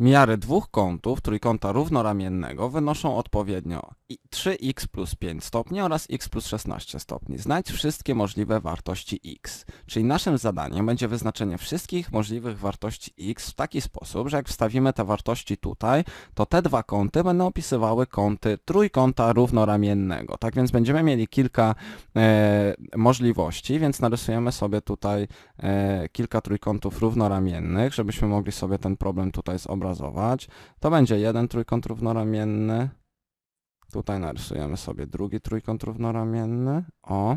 Miary dwóch kątów trójkąta równoramiennego wynoszą odpowiednio 3x plus 5 stopni oraz x plus 16 stopni. Znajdź wszystkie możliwe wartości x. Czyli naszym zadaniem będzie wyznaczenie wszystkich możliwych wartości x w taki sposób, że jak wstawimy te wartości tutaj, to te dwa kąty będą opisywały kąty trójkąta równoramiennego. Tak więc będziemy mieli kilka e, możliwości, więc narysujemy sobie tutaj e, kilka trójkątów równoramiennych, żebyśmy mogli sobie ten problem tutaj zobrazować. To będzie jeden trójkąt równoramienny, Tutaj narysujemy sobie drugi trójkąt równoramienny. O.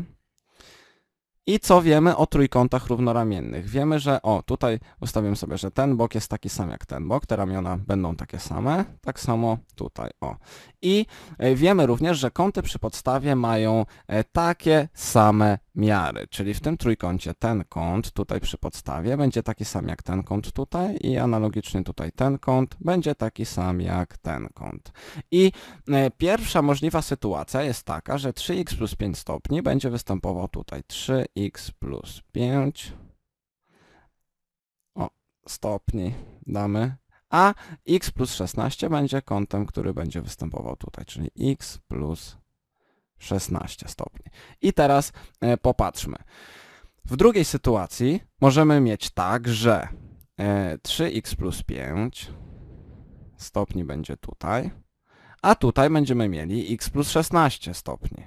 I co wiemy o trójkątach równoramiennych? Wiemy, że o, tutaj ustawiam sobie, że ten bok jest taki sam jak ten bok, te ramiona będą takie same, tak samo tutaj, o. I e, wiemy również, że kąty przy podstawie mają e, takie same miary, czyli w tym trójkącie ten kąt tutaj przy podstawie będzie taki sam jak ten kąt tutaj i analogicznie tutaj ten kąt będzie taki sam jak ten kąt. I e, pierwsza możliwa sytuacja jest taka, że 3x plus 5 stopni będzie występował tutaj 3x plus 5 o, stopni damy, a x plus 16 będzie kątem, który będzie występował tutaj, czyli x plus 16 stopni. I teraz e, popatrzmy. W drugiej sytuacji możemy mieć tak, że 3x e, plus 5 stopni będzie tutaj, a tutaj będziemy mieli x plus 16 stopni.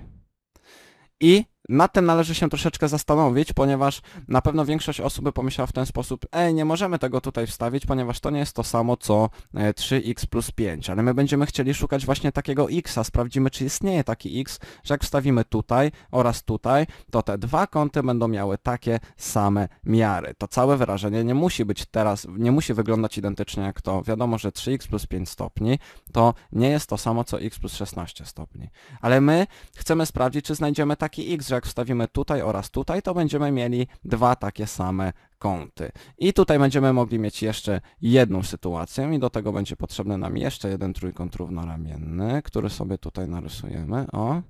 I nad tym należy się troszeczkę zastanowić, ponieważ na pewno większość osób by pomyślała w ten sposób, ej, nie możemy tego tutaj wstawić, ponieważ to nie jest to samo co 3x e, plus 5, ale my będziemy chcieli szukać właśnie takiego x, a sprawdzimy czy istnieje taki x, że jak wstawimy tutaj oraz tutaj, to te dwa kąty będą miały takie same miary. To całe wyrażenie nie musi być teraz, nie musi wyglądać identycznie jak to. Wiadomo, że 3x plus 5 stopni to nie jest to samo co x plus 16 stopni, ale my chcemy sprawdzić, czy znajdziemy taki x, że jak wstawimy tutaj oraz tutaj, to będziemy mieli dwa takie same kąty. I tutaj będziemy mogli mieć jeszcze jedną sytuację i do tego będzie potrzebny nam jeszcze jeden trójkąt równoramienny, który sobie tutaj narysujemy. O.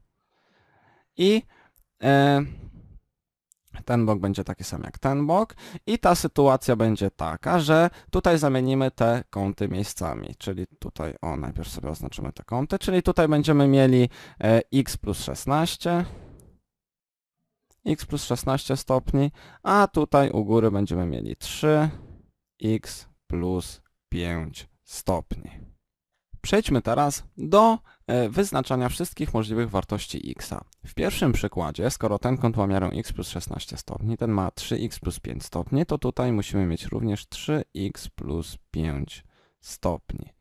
I... E, ten bok będzie taki sam jak ten bok i ta sytuacja będzie taka, że tutaj zamienimy te kąty miejscami, czyli tutaj, o najpierw sobie oznaczymy te kąty, czyli tutaj będziemy mieli e, x plus 16 x plus 16 stopni, a tutaj u góry będziemy mieli 3x plus 5 stopni. Przejdźmy teraz do e, wyznaczania wszystkich możliwych wartości x. W pierwszym przykładzie, skoro ten kąt ma x plus 16 stopni, ten ma 3x plus 5 stopni, to tutaj musimy mieć również 3x plus 5 stopni.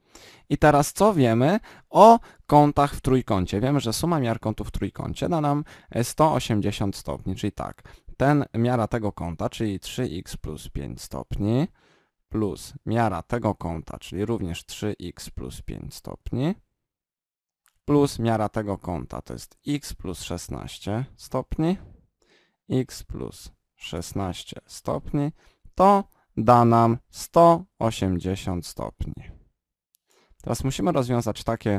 I teraz co wiemy o kątach w trójkącie? Wiemy, że suma miar kątów w trójkącie da nam 180 stopni, czyli tak, ten miara tego kąta, czyli 3x plus 5 stopni, plus miara tego kąta, czyli również 3x plus 5 stopni, plus miara tego kąta, to jest x plus 16 stopni, x plus 16 stopni, to da nam 180 stopni. Teraz musimy rozwiązać takie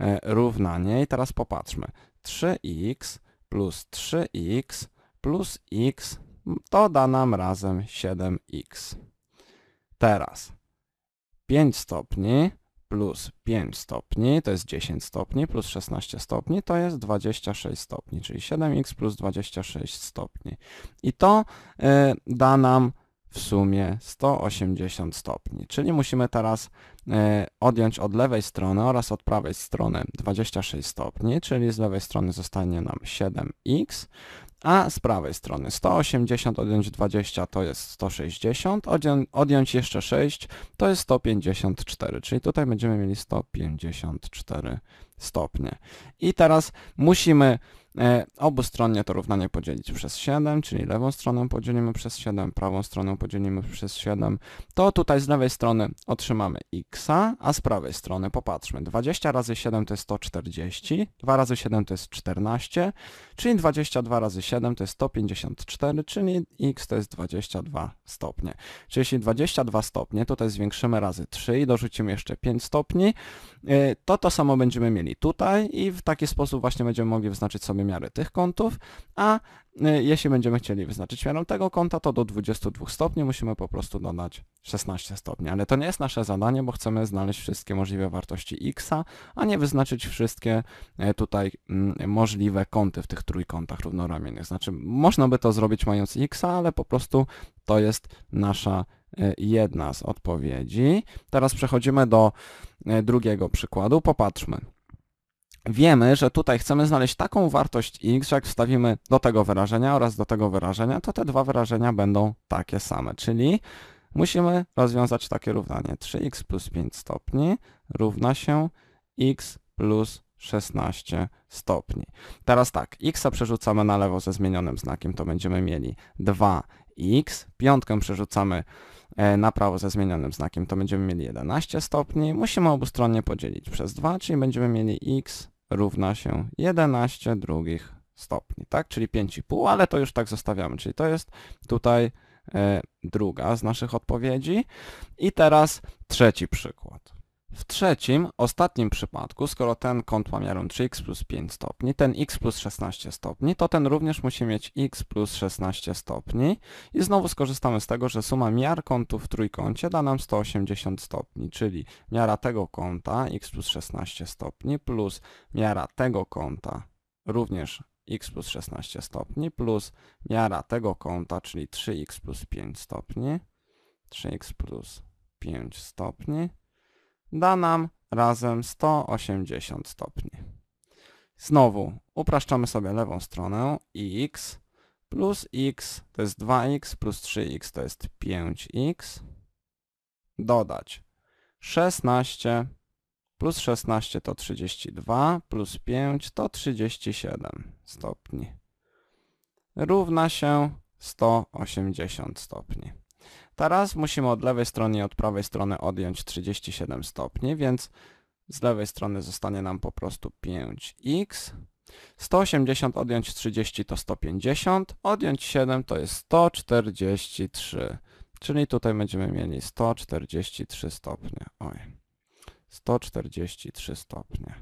e, równanie i teraz popatrzmy. 3x plus 3x plus x to da nam razem 7x. Teraz 5 stopni plus 5 stopni to jest 10 stopni plus 16 stopni to jest 26 stopni, czyli 7x plus 26 stopni. I to y, da nam w sumie 180 stopni. Czyli musimy teraz e, odjąć od lewej strony oraz od prawej strony 26 stopni, czyli z lewej strony zostanie nam 7x, a z prawej strony 180 odjąć 20 to jest 160, odjąć jeszcze 6 to jest 154, czyli tutaj będziemy mieli 154 stopnie. I teraz musimy E, obustronnie to równanie podzielić przez 7, czyli lewą stronę podzielimy przez 7, prawą stronę podzielimy przez 7. To tutaj z lewej strony otrzymamy x, a z prawej strony popatrzmy. 20 razy 7 to jest 140, 2 razy 7 to jest 14, czyli 22 razy 7 to jest 154, czyli x to jest 22 stopnie. Czyli jeśli 22 stopnie, tutaj zwiększymy razy 3 i dorzucimy jeszcze 5 stopni, e, to to samo będziemy mieli tutaj i w taki sposób właśnie będziemy mogli wyznaczyć sobie miary tych kątów, a y, jeśli będziemy chcieli wyznaczyć miarę tego kąta, to do 22 stopni musimy po prostu dodać 16 stopni. Ale to nie jest nasze zadanie, bo chcemy znaleźć wszystkie możliwe wartości x, a nie wyznaczyć wszystkie e, tutaj mm, możliwe kąty w tych trójkątach równoramiennych. Znaczy, można by to zrobić mając x, ale po prostu to jest nasza e, jedna z odpowiedzi. Teraz przechodzimy do e, drugiego przykładu. Popatrzmy wiemy, że tutaj chcemy znaleźć taką wartość x, że jak wstawimy do tego wyrażenia oraz do tego wyrażenia, to te dwa wyrażenia będą takie same, czyli musimy rozwiązać takie równanie. 3x plus 5 stopni równa się x plus 16 stopni. Teraz tak, x przerzucamy na lewo ze zmienionym znakiem, to będziemy mieli 2x, piątkę przerzucamy e, na prawo ze zmienionym znakiem, to będziemy mieli 11 stopni. Musimy obustronnie podzielić przez 2, czyli będziemy mieli x równa się 11 drugich stopni, tak? Czyli 5,5, ale to już tak zostawiamy, czyli to jest tutaj e, druga z naszych odpowiedzi. I teraz trzeci przykład. W trzecim, ostatnim przypadku, skoro ten kąt ma miarę 3x plus 5 stopni, ten x plus 16 stopni, to ten również musi mieć x plus 16 stopni i znowu skorzystamy z tego, że suma miar kątów w trójkącie da nam 180 stopni, czyli miara tego kąta x plus 16 stopni plus miara tego kąta również x plus 16 stopni plus miara tego kąta, czyli 3x plus 5 stopni, 3x plus 5 stopni da nam razem 180 stopni. Znowu upraszczamy sobie lewą stronę i x plus x to jest 2x plus 3x to jest 5x dodać 16 plus 16 to 32 plus 5 to 37 stopni równa się 180 stopni. Teraz musimy od lewej strony i od prawej strony odjąć 37 stopni, więc z lewej strony zostanie nam po prostu 5x. 180 odjąć 30 to 150, odjąć 7 to jest 143. Czyli tutaj będziemy mieli 143 stopnie. Oj. 143 stopnie.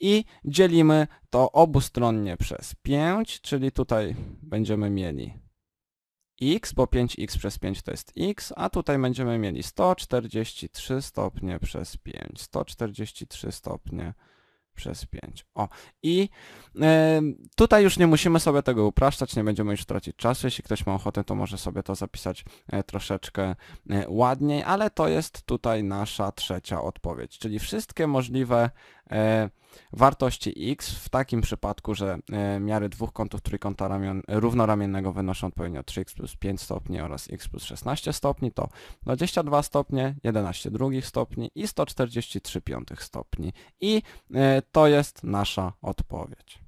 I dzielimy to obustronnie przez 5, czyli tutaj będziemy mieli x, bo 5x przez 5 to jest x, a tutaj będziemy mieli 143 stopnie przez 5, 143 stopnie przez 5. O, i y, tutaj już nie musimy sobie tego upraszczać, nie będziemy już tracić czasu. Jeśli ktoś ma ochotę, to może sobie to zapisać y, troszeczkę y, ładniej, ale to jest tutaj nasza trzecia odpowiedź, czyli wszystkie możliwe E, wartości x w takim przypadku, że e, miary dwóch kątów trójkąta ramion, e, równoramiennego wynoszą odpowiednio 3x plus 5 stopni oraz x plus 16 stopni, to 22 stopnie, 11 drugich stopni i 143 piątych stopni. I to jest nasza odpowiedź.